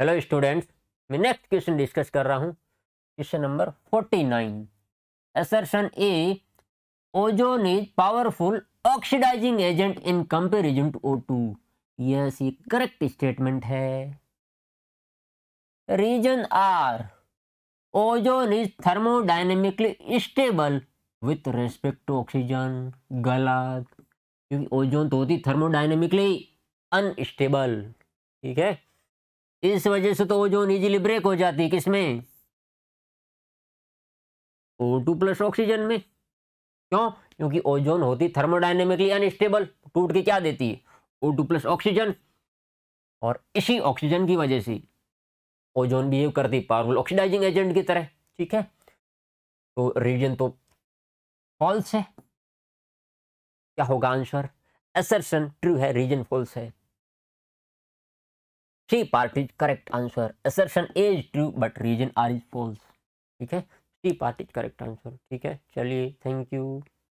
hello students मैं next question discuss कर रहा हूँ question number forty nine assertion A ozone is powerful oxidising agent in comparison to O two यह C correct statement है reason R ozone is thermodynamically stable with respect to oxygen गलत क्योंकि ozone तो होती thermodynamically unstable ठीक है इस वजह से तो ओजोन इजीली ब्रेक हो जाती है किसमें ओ टू प्लस ऑक्सीजन में क्यों क्योंकि ओजोन होती थर्मोडाइनेमिकली अनस्टेबल टूट के क्या देती है ओ टू प्लस ऑक्सीजन और इसी ऑक्सीजन की वजह से ओजोन बिहेव करती पावरफुल ऑक्सीडाइजिंग एजेंट की तरह ठीक है तो रीजन तो फॉल्स है क्या होगा आंसर एसरसन ट्रू है रीजन फॉल्स है C part is correct answer assertion A is true but reason R is false ठीक है C part is correct answer ठीक है चलिए थैंक यू